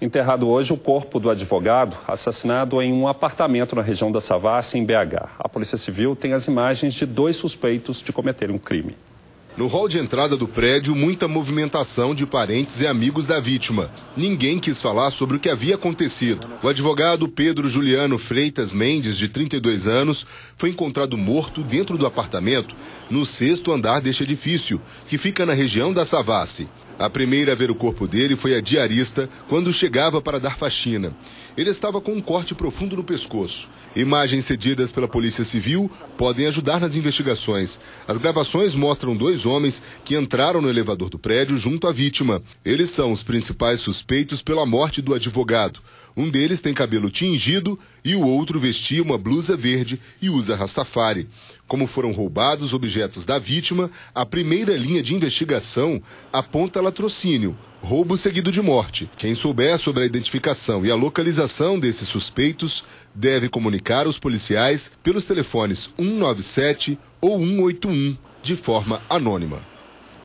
Enterrado hoje o corpo do advogado assassinado em um apartamento na região da Savassi, em BH. A Polícia Civil tem as imagens de dois suspeitos de cometer um crime. No hall de entrada do prédio, muita movimentação de parentes e amigos da vítima. Ninguém quis falar sobre o que havia acontecido. O advogado Pedro Juliano Freitas Mendes, de 32 anos, foi encontrado morto dentro do apartamento, no sexto andar deste edifício, que fica na região da Savassi. A primeira a ver o corpo dele foi a diarista quando chegava para dar faxina. Ele estava com um corte profundo no pescoço. Imagens cedidas pela Polícia Civil podem ajudar nas investigações. As gravações mostram dois homens que entraram no elevador do prédio junto à vítima. Eles são os principais suspeitos pela morte do advogado. Um deles tem cabelo tingido e o outro vestia uma blusa verde e usa rastafari. Como foram roubados objetos da vítima, a primeira linha de investigação aponta latrocínio, roubo seguido de morte. Quem souber sobre a identificação e a localização desses suspeitos deve comunicar os policiais pelos telefones 197 ou 181 de forma anônima.